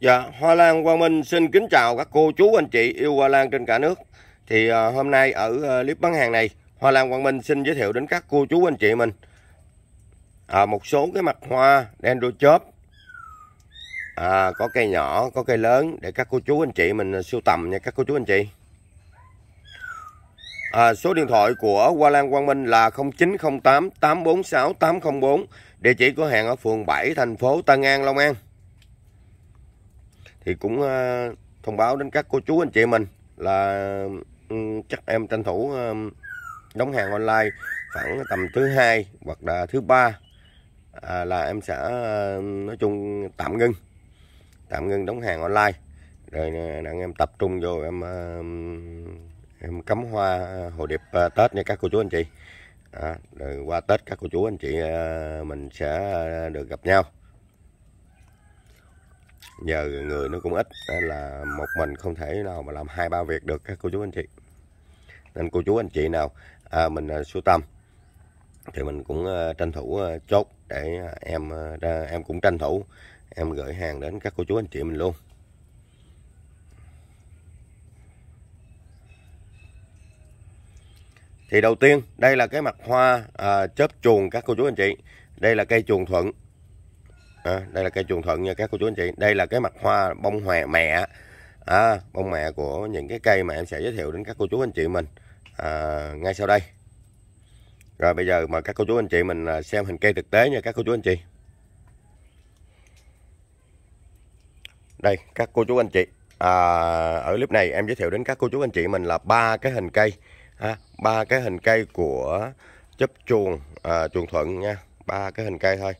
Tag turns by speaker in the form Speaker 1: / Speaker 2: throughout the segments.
Speaker 1: Dạ, Hoa Lan Quang Minh xin kính chào các cô chú anh chị yêu Hoa Lan trên cả nước Thì à, hôm nay ở à, clip bán hàng này Hoa Lan Quang Minh xin giới thiệu đến các cô chú anh chị mình à, Một số cái mặt hoa dendrochop, à, Có cây nhỏ, có cây lớn để các cô chú anh chị mình à, sưu tầm nha các cô chú anh chị à, Số điện thoại của Hoa Lan Quang Minh là 0908 846 804 Địa chỉ cửa hàng ở phường 7 thành phố Tân An, Long An thì cũng ờ, thông báo đến các cô chú anh chị mình là ừ, chắc em tranh thủ ờ, đóng hàng online khoảng tầm thứ hai hoặc là thứ ba à, là em sẽ ờ, nói chung tạm ngưng tạm ngưng đóng hàng online rồi đang em tập trung vô em em cắm hoa hồ điệp tết nha các cô chú anh chị à, rồi qua tết các cô chú anh chị mình sẽ được gặp nhau nhờ người nó cũng ít nên là một mình không thể nào mà làm hai ba việc được các cô chú anh chị nên cô chú anh chị nào à, mình à, sưu tầm thì mình cũng à, tranh thủ à, chốt để à, em à, em cũng tranh thủ em gửi hàng đến các cô chú anh chị mình luôn thì đầu tiên đây là cái mặt hoa à, chớp chuồng các cô chú anh chị đây là cây chuồng thuận à, đây là cây chuồng thuận nha các cô chú anh chị đây là cái mặt hoa bông hòa mẹ à, bông mẹ của những cái cây mà em sẽ giới thiệu đến các cô chú anh chị mình à, ngay sau đây rồi bây giờ mời các cô chú anh chị mình xem hình cây thực tế nha các cô chú anh chị đây các cô chú anh chị à, ở clip này em giới thiệu đến các cô chú anh chị mình là ba cái hình cây ba à, cái hình cây của chớp chuồng à, chuồng thuận nha ba cái hình cây thôi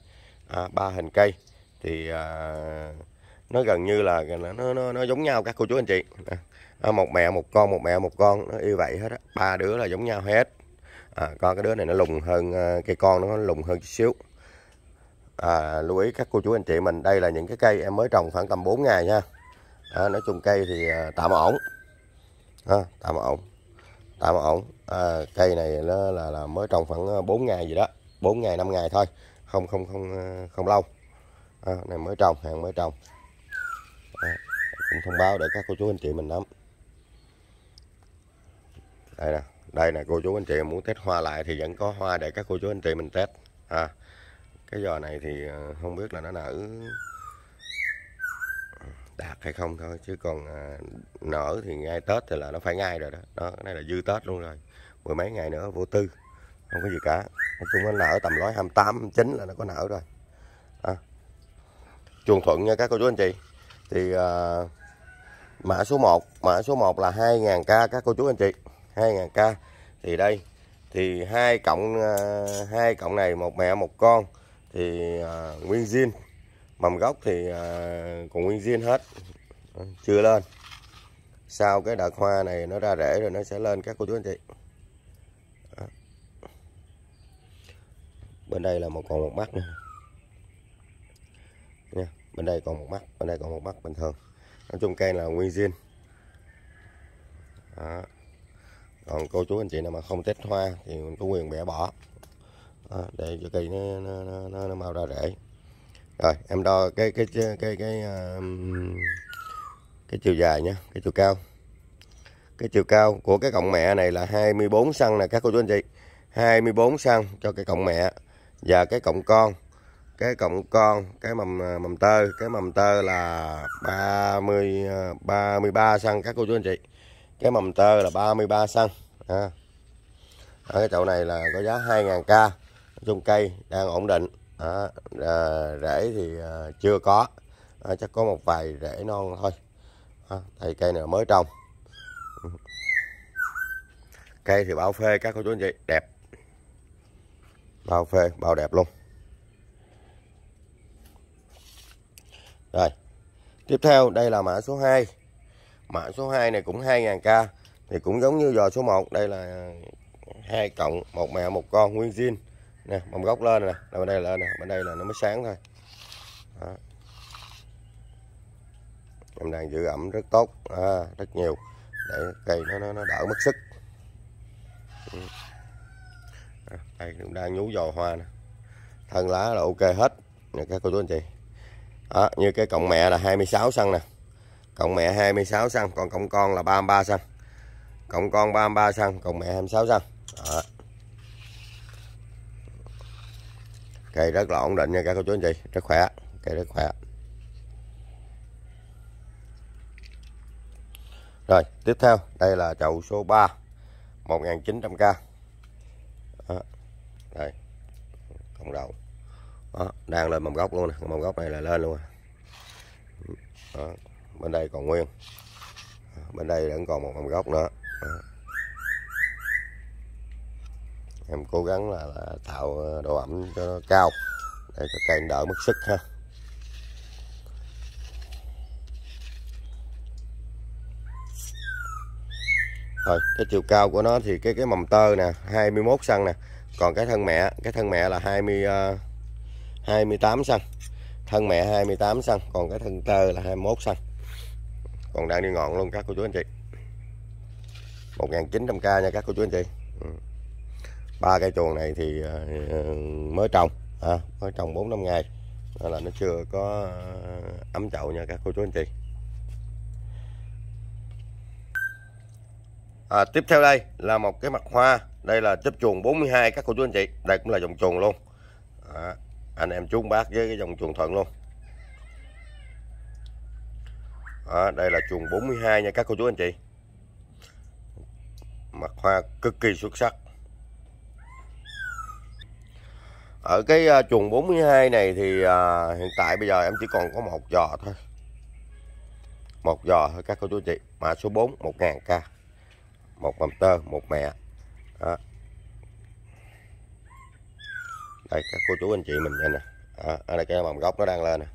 Speaker 1: À, ba hình cây thì à, nó gần như là nó nó, nó giống nhau các cô chú anh chị à, một mẹ một con một mẹ một con nó như vậy hết á ba đứa là giống nhau hết à, con cái đứa này nó lùng hơn à, cây con nó lùng hơn chút xíu à, lưu ý các cô chú anh chị mình đây là những cái cây em mới trồng khoảng tầm 4 ngày nha à, nói chung cây thì à, tạm ổn à, tạm ổn tạm ổn à, cây này nó là, là mới trồng khoảng 4 ngày gì đó 4 ngày 5 ngày thôi không không không ờ, không lâu à, này mới trồng hàng mới trồng à, cũng thông báo để các cô chú anh chị mình nắm đây nè đây nè cô chú anh chị muốn test hoa lại thì vẫn có hoa để các cô chú anh chị mình test à cái giò này thì ờ, không biết là nó nở đạt hay không thôi chứ còn à, nở thì ngay tết thì là nó phải ngay rồi đó đó cái này là dư tết luôn rồi mười mấy ngày nữa vô tư không có gì cả nói chung nó nở tầm gói 28, 29 là nó có nở rồi à. chuồng thuận nha các cô chú anh chị thì à, mã số 1 mã số 1 là 2.000k các cô chú anh chị 2.000k thì đây thì hai cộng à, hai cộng này một mẹ một con thì à, nguyên zin mầm gốc thì à, còn nguyên zin hết chưa lên sau cái đợt hoa này nó ra rễ rồi nó sẽ lên các cô chú anh chị bên đây là một còn một mắt nữa nha bên đây còn một mắt bên đây còn một mắt bình thường nói chung cây là nguyên zin đó. còn cô chú anh chị nào mà không tết hoa thì mình có quyền bẻ bỏ đó, để cho cây nó nó, nó, nó, nó mau ra rễ rồi em đo cái cái cái cái cái, um, cái chiều dài nha cái chiều cao cái chiều cao của cái cọng mẹ này là 24 xăng nè các cô chú anh chị 24 xăng cho cái cọng mẹ và cái cộng con cái cộng con cái mầm à, mầm tơ cái mầm tơ là 30 33 à, xăng các cô chú anh chị cái mầm tơ là 33 xăng à. ở cái chậu này là có giá 2.000k chung cây đang ổn định à, à, rễ thì à, chưa có à, chắc có một vài rễ non thôi à, tại cây này mới trồng cây thì bảo phê các cô chú anh chị đẹp bao phê bao đẹp luôn rồi tiếp theo đây là mã số 2 mã số 2 này cũng 2.000k thì cũng giống như giò số 1 đây là hai cộng một mẹ một con nguyên zin nè mầm gốc lên nè bên đây lên nè bên đây là nó mới sáng thôi Đó. em đang giữ ẩm rất tốt à, rất nhiều để cây nó nó, nó đỡ mất sức ừ. À, đây cũng đang nhú giò hoa nè thân lá là ok hết nè các cô chú anh chị đó, như cái cọng mẹ là 26 xăng nè cọng mẹ 26 xăng còn cọng con là 33 xăng cọng con 33 xăng cọng mẹ 26 xăng cây rất là ổn định nha các cô chú anh chị rất khỏe cây rất khỏe rồi tiếp theo đây là chậu số 3 1.900k đó. đây cộng đầu đó. đang lên mầm gốc luôn này, mầm gốc này là lên luôn đó. bên đây còn nguyên bên đây vẫn còn một mầm gốc nữa đó. em cố gắng là, là tạo độ ẩm cho nó cao để cho cây đỡ mất sức ha rồi cái chiều cao của nó thì cái cái mầm tơ nè 21 xăng nè còn cái thân mẹ cái thân mẹ là 20 uh, 28 xăng thân mẹ 28 xăng còn cái thân tơ là 21 xăng còn đang đi ngọn luôn các cô chú anh chị 1.900k nha các cô chú anh chị ừ. ba cây chuồng này thì à, mới trồng à, mới trồng 4 năm ngày là nó chưa có à, ấm chậu nha các cô chú anh chị à, tiếp theo đây là một cái mặt hoa đây là chớp chuồng 42 các cô chú anh chị đây cũng là dòng chuồng luôn à, anh em chú bác với cái dòng chuồng thuận luôn à, đây là chuồng 42 nha các cô chú anh chị mặt hoa cực kỳ xuất sắc ở cái uh, chuồng 42 này thì uh, hiện tại bây giờ em chỉ còn có một giò thôi một giò thôi các cô chú anh chị mã số 4 1000k một mầm tơ một mẹ đó. đây các cô chú anh chị mình nhìn nè à, ở đây cái mầm gốc nó đang lên nè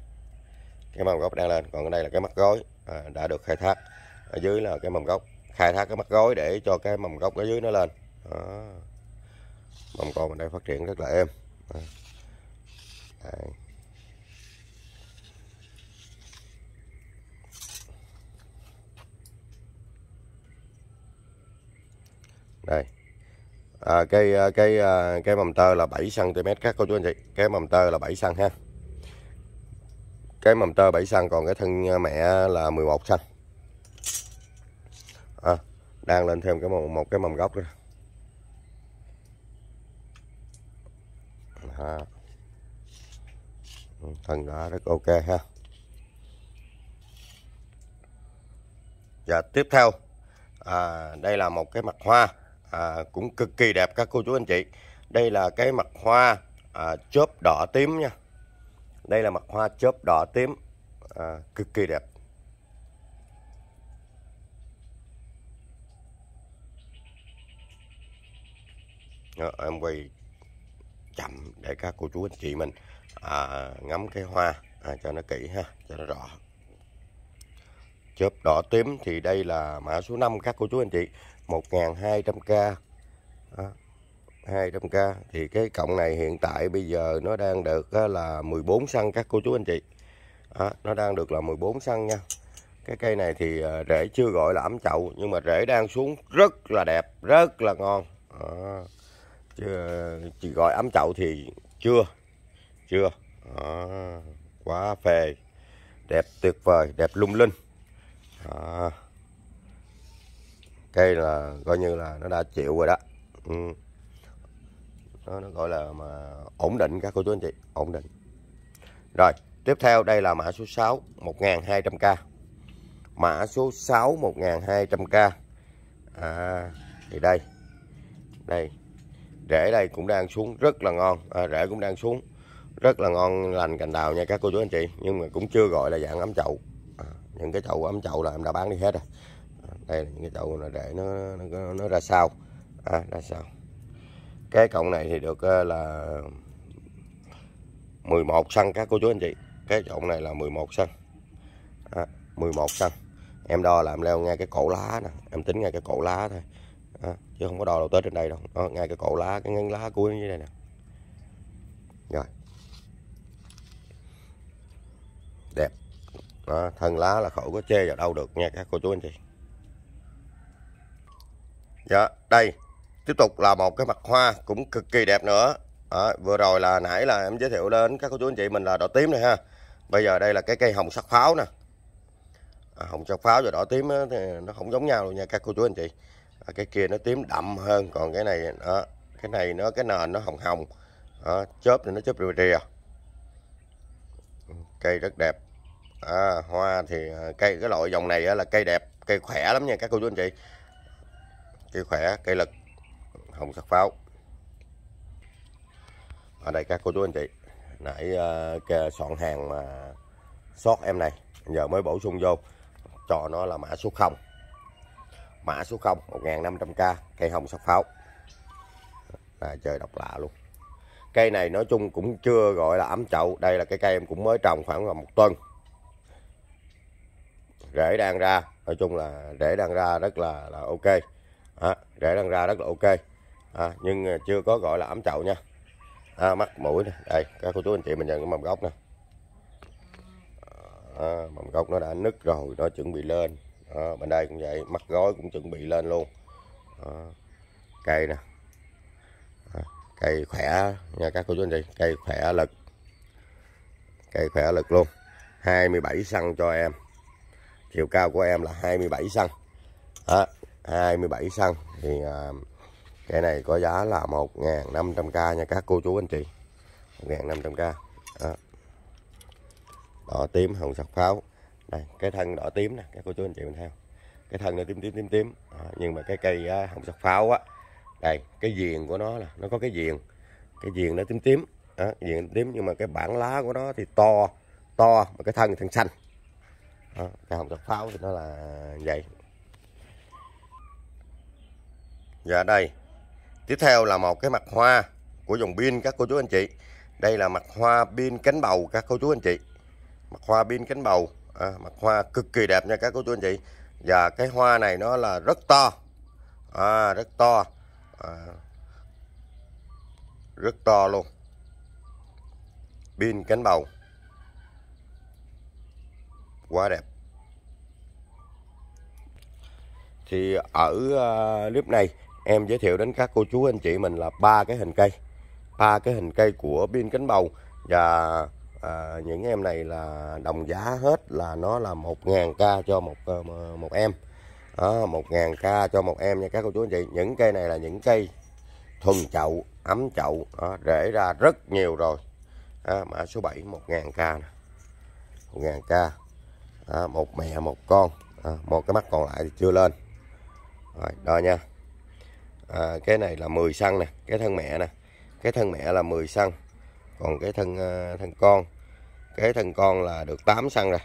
Speaker 1: cái mầm gốc đang lên còn ở đây là cái mắt gối à, đã được khai thác ở dưới là cái mầm gốc khai thác cái mắt gối để cho cái mầm gốc ở dưới nó lên đó. mầm con mình đây phát triển rất là êm à. Đây. đây à, cây cây cây mầm tơ là 7 cm các cô chú anh chị cái mầm tơ là 7 cm ha cái mầm tơ 7 cm còn cái thân mẹ là 11 cm à, đang lên thêm cái mầm, một cái mầm gốc nữa à. thân đã rất ok ha và dạ, tiếp theo à, đây là một cái mặt hoa à, cũng cực kỳ đẹp các cô chú anh chị đây là cái mặt hoa à, chớp đỏ tím nha đây là mặt hoa chớp đỏ tím à, cực kỳ đẹp Đó, ờ, em quay chậm để các cô chú anh chị mình à, ngắm cái hoa à, cho nó kỹ ha cho nó rõ chớp đỏ tím thì đây là mã số 5 các cô chú anh chị 1.200k đó. 200k thì cái cộng này hiện tại bây giờ nó đang được là 14 xăng các cô chú anh chị đó, nó đang được là 14 xăng nha cái cây này thì à, rễ chưa gọi là ẩm chậu nhưng mà rễ đang xuống rất là đẹp rất là ngon đó. chưa à, chỉ gọi ấm chậu thì chưa chưa đó. quá phê đẹp tuyệt vời đẹp lung linh đó cây là coi như là nó đã chịu rồi đó ừ. nó, nó gọi là mà ổn định các cô chú anh chị ổn định rồi tiếp theo đây là mã số 6 1200k mã số 6 1200k à, thì đây đây rễ đây cũng đang xuống rất là ngon à, rễ cũng đang xuống rất là ngon lành cành đào nha các cô chú anh chị nhưng mà cũng chưa gọi là dạng ấm chậu à, những cái chậu ấm chậu là em đã bán đi hết rồi đây là những cái chậu là để nó nó, nó ra sau, à, ra sau. cái cộng này thì được ờ, là 11 xăng các cô chú anh chị cái chậu này là 11 xăng à, 11 xăng em đo là em leo ngay cái cổ lá nè em tính ngay cái cổ lá thôi à, chứ không có đo đầu tết trên đây đâu đó, ngay cái cổ lá cái ngắn lá cuối như đây nè rồi đẹp đó, thân lá là khỏi có chê vào đâu được nha các cô chú anh chị dạ đây tiếp tục là một cái mặt hoa cũng cực kỳ đẹp nữa à, vừa rồi là nãy là em giới thiệu đến các cô chú anh chị mình là đỏ tím này ha bây giờ đây là cái cây hồng sắc pháo nè à, hồng sắc pháo và đỏ tím thì nó không giống nhau luôn nha các cô chú anh chị à, cái kia nó tím đậm hơn còn cái này đó, cái này nó cái nền nó hồng hồng à, chớp thì nó chớp rìa rìa cây rất đẹp à, hoa thì à, cây cái loại dòng này là cây đẹp cây khỏe lắm nha các cô chú anh chị cây khỏe cây lực hồng sắc pháo ở đây các cô chú anh chị nãy uh, soạn hàng mà sót em này giờ mới bổ sung vô cho nó là mã số 0 mã số 0 1500k cây hồng sắc pháo là trời độc lạ luôn cây này nói chung cũng chưa gọi là ấm chậu đây là cái cây em cũng mới trồng khoảng là một tuần rễ đang ra nói chung là rễ đang ra rất là là ok à, rễ đang ra rất là ok à, nhưng ờ, chưa có gọi là ẩm chậu nha à, mắt mũi này. đây các cô chú anh chị mình nhận cái mầm gốc nè à, mầm gốc nó đã nứt rồi nó chuẩn bị lên à, bên đây cũng vậy mắt gói cũng chuẩn bị lên luôn à, cây nè à, cây khỏe nha các cô chú anh chị cây khỏe lực cây khỏe lực luôn 27 xăng cho em chiều cao của em là 27 xăng à, 27 xăng thì à, cái này có giá là 1.500k nha các cô chú anh chị 1.500k đó. đỏ tím hồng sọc pháo đây cái thân đỏ tím nè các cô chú anh chị mình theo cái thân nó tím tím tím tím đó. nhưng mà cái cây à, hồng sọc pháo á đây cái viền của nó là nó có cái viền cái viền nó tím tím đó, viền tím nhưng mà cái bản lá của nó thì to to mà cái thân thì thân xanh đó, cái hồng sọc pháo thì nó là vậy Dạ đây. Tiếp theo là một cái mặt hoa của dòng pin các cô chú anh chị. Đây là mặt hoa pin cánh bầu các cô chú anh chị. Mặt hoa pin cánh bầu, à, mặt hoa cực kỳ đẹp nha các cô chú anh chị. Và cái hoa này nó là rất to. À, rất to. À, rất to luôn. Pin cánh bầu. Quá đẹp. thì ở à, clip này em giới thiệu đến các cô chú anh chị mình là ba cái hình cây ba cái hình cây của pin cánh bầu và à, những em này là đồng giá hết là nó là 1.000k cho một ờ, một em đó, 1.000k cho một em nha các cô chú anh chị những cây này là những cây thuần chậu ấm chậu đó, rễ ra rất nhiều rồi à, mã số 7 1.000k 1.000k à, một mẹ một con à, một cái mắt còn lại thì chưa lên rồi, đó nha à, cái này là 10 xăng nè cái thân mẹ nè cái thân mẹ là 10 xăng còn cái thân à, thân con cái thân con là được 8 xăng rồi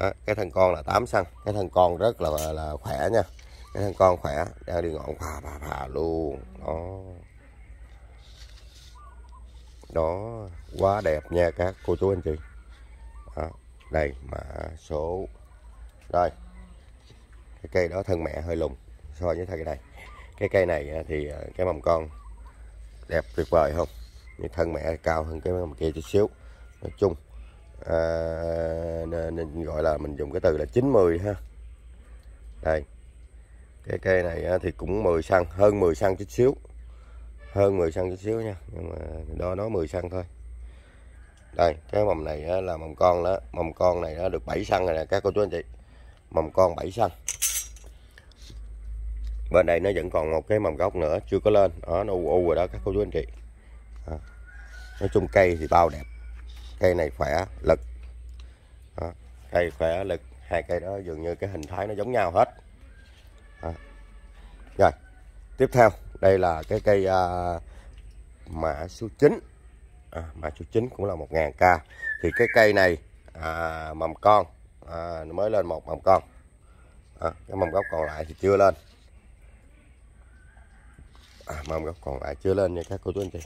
Speaker 1: đó, cái thân con là 8 xăng cái thân con rất là là khỏe nha cái thân con khỏe đang đi ngọn phà phà phà luôn đó đó quá đẹp nha các cô chú anh chị đó, đây mã số rồi cái cây đó thân mẹ hơi lùng so với thân cây này cái cây này à, thì à, cái mầm con đẹp tuyệt vời không như thân mẹ cao hơn cái mầm kia chút xíu nói chung à, nên gọi là mình dùng cái từ là 90 ha đây cái cây này à, thì cũng 10 xăng hơn 10 xăng chút xíu hơn 10 xăng chút xíu nha nhưng mà đo nó 10 xăng thôi đây cái mầm này là mầm con đó mầm con này nó được 7 xăng rồi nè các cô chú anh chị mầm con 7 xăng bên đây nó vẫn còn một cái mầm gốc nữa chưa có lên ở nó u u rồi đó các cô chú anh chị đó. nói chung cây thì bao đẹp cây này khỏe lực đó. cây khỏe lực hai cây đó dường như cái hình thái nó giống nhau hết đó. rồi tiếp theo đây là cái cây uh, mã số 9 à, mã số 9 à, cũng là 1.000k thì cái cây này à, mầm con à, mới lên một mầm con à, cái mầm gốc còn lại thì chưa lên à, mâm góc còn lại à, chưa lên nha các cô chú anh chị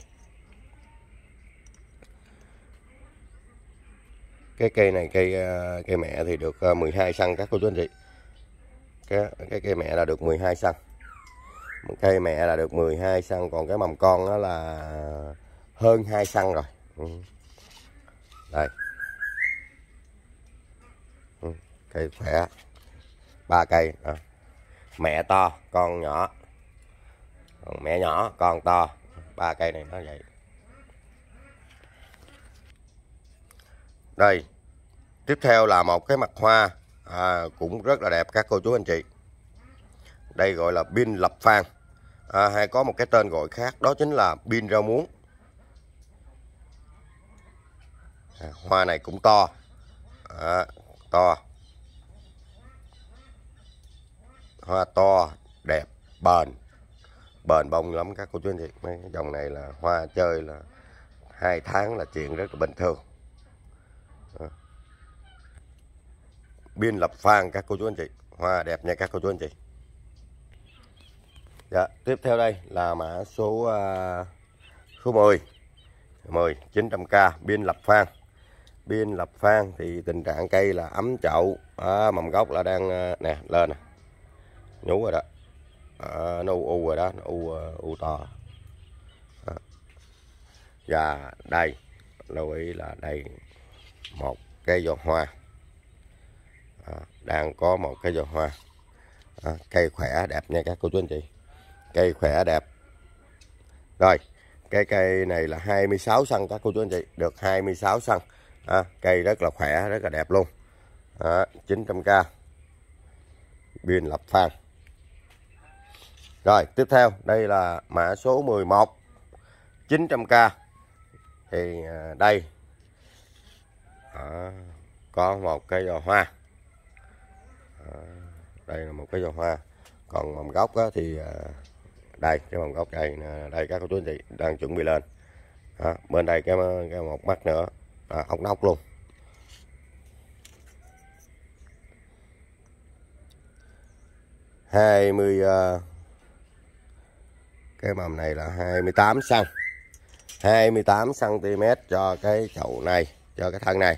Speaker 1: cái cây này cây à, cây mẹ thì được 12 à, xăng các cô chú anh chị cái cái cây mẹ là được 12 xăng cây mẹ là được 12 xăng còn cái mầm con đó là hơn 2 xăng rồi ừ. đây ừ, cây khỏe ba cây à. mẹ to con nhỏ còn mẹ nhỏ con to ba cây này nó vậy đây tiếp theo là một cái mặt hoa à, cũng rất là đẹp các cô chú anh chị đây gọi là pin lập phan à, hay có một cái tên gọi khác đó chính là pin rau muống à, hoa này cũng to à, to hoa to đẹp bền bền bông lắm các cô chú anh chị mấy dòng này là hoa chơi là hai tháng là chuyện rất là bình thường biên lập phan các cô chú anh chị hoa đẹp nha các cô chú anh chị dạ tiếp theo đây là mã số uh, số 10 10 900k biên lập phan, biên lập phan thì tình trạng cây là ấm chậu à, mầm gốc là đang à, nè lên nè nhú rồi đó à, nó u u rồi đó nó u ờ, u to à. và đây lưu ý là đây một cây giọt hoa à, đang có một cây giọt hoa à, cây khỏe đẹp nha các cô chú anh chị cây khỏe đẹp rồi cái cây này là 26 xăng các cô chú anh chị được 26 xăng à, cây rất là khỏe rất là đẹp luôn à, 900k biên lập phan rồi tiếp theo đây là mã số 11 900k Thì à, đây à, Có một cây giò hoa à, Đây là một cây giò hoa Còn mầm gốc á, thì à, Đây cái mầm gốc này Đây các cô chú anh chị đang chuẩn bị lên à, Bên đây cái, cái một mắt nữa à, Ốc nóc luôn hai mươi à, cái mầm này là 28 cm 28 cm cho cái chậu này cho cái thân này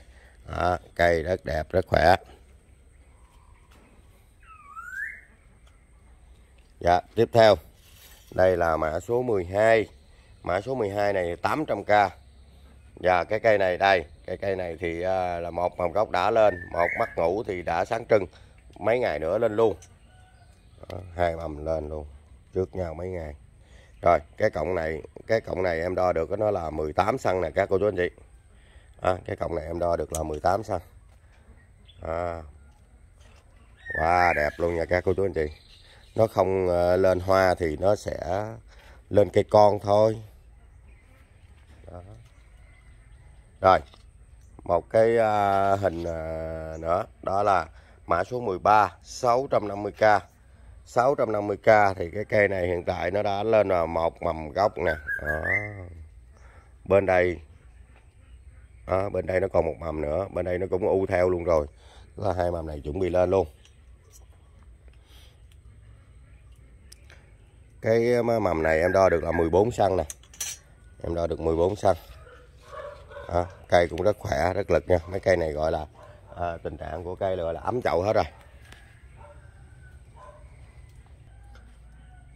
Speaker 1: đó, cây rất đẹp rất khỏe dạ tiếp theo đây là mã số 12 mã số 12 này 800k và cái cây này đây cây cây này thì à, là một mầm gốc đã lên một mắt ngủ thì đã sáng trưng mấy ngày nữa lên luôn đó, hai mầm lên luôn trước nhau mấy ngày rồi cái cọng này cái cọng này em đo được nó là 18 xăng nè các cô chú anh chị à, cái cọng này em đo được là 18 xăng à. wow đẹp luôn nha các cô chú anh chị nó không ờ, lên hoa thì nó sẽ lên cây con thôi Đó. rồi một cái à, hình à, nữa đó là mã số 13 650k 650k thì cái cây này hiện tại nó đã lên là một mầm gốc nè đó. bên đây đó, bên đây nó còn một mầm nữa bên đây nó cũng u theo luôn rồi là hai mầm này chuẩn bị lên luôn cái mầm này em đo được là 14 xăng nè em đo được 14 xăng à, cây cũng rất khỏe rất lực nha mấy cây này gọi là à, tình trạng của cây là gọi là ấm chậu hết rồi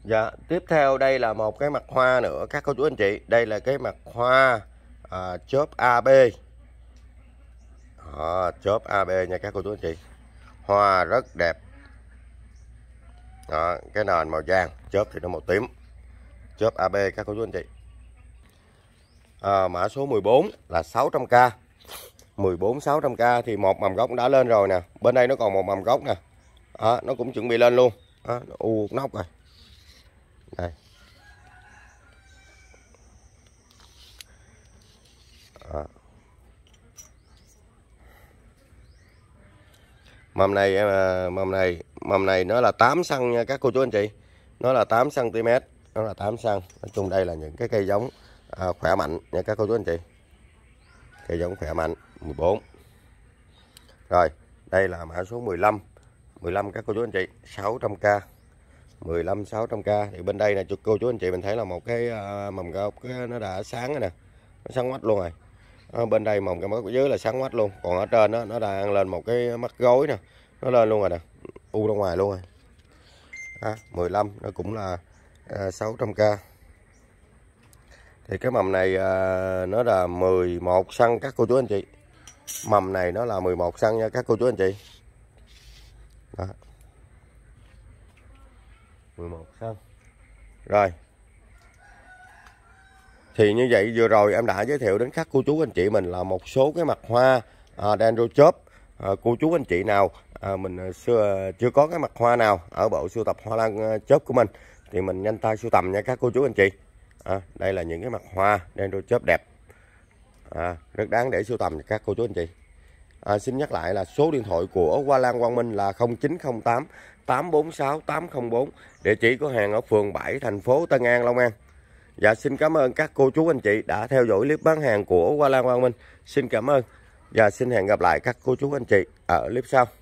Speaker 1: Dạ, tiếp theo đây là một cái mặt hoa nữa các cô chú anh chị. Đây là cái mặt hoa à, chớp AB. À, chớp AB nha các cô chú anh chị. Hoa rất đẹp. Đó, cái nền màu vàng, chớp thì nó màu tím. Chớp AB các cô chú anh chị. À, mã số 14 là 600k. 14 600k thì một mầm gốc đã lên rồi nè. Bên đây nó còn một mầm gốc nè. À, nó cũng chuẩn bị lên luôn. À, u nóc rồi đây à. mầm này em ờ, mầm này mầm này nó là 8 xăng nha các cô chú anh chị nó là 8 cm nó là 8 xăng nói chung đây là những cái cây giống à, khỏe mạnh nha các cô chú anh chị cây giống khỏe mạnh 14 rồi đây là mã số 15 15 các cô chú anh chị 600k 15 600k thì bên đây là cô chú anh chị mình thấy là một cái ờ, mầm gốc nó đã sáng rồi nè nó sáng ngoách luôn rồi ở ờ, bên đây mầm cái mắt dưới là sáng ngoách luôn còn ở trên đó, nó đang lên một cái mắt gối nè nó lên luôn rồi nè u ra ngoài luôn rồi à, 15 nó cũng là à, ờ, 600k thì cái mầm này à, nó là 11 xăng các cô chú anh chị mầm này nó là 11 xăng nha các cô chú anh chị đó. 11 sân. rồi thì như vậy vừa rồi em đã giới thiệu đến các cô chú anh chị mình là một số cái mặt hoa à, Dendrochop à, cô chú anh chị nào à, mình à, xưa chưa có cái mặt hoa nào ở bộ sưu tập hoa lan à, chớp của mình thì mình nhanh tay sưu tầm nha các cô chú anh chị à, đây là những cái mặt hoa Dendrochop đẹp à, rất đáng để sưu tầm cho các cô chú anh chị à, xin nhắc lại là số điện thoại của Hoa Lan Quang Minh là 0908 846 804 địa chỉ của hàng ở phường 7 thành phố Tân An Long An và dạ, xin cảm ơn các cô chú anh chị đã theo dõi clip bán hàng của Hoa Lan Quang Minh xin cảm ơn và dạ, xin hẹn gặp lại các cô chú anh chị ở clip sau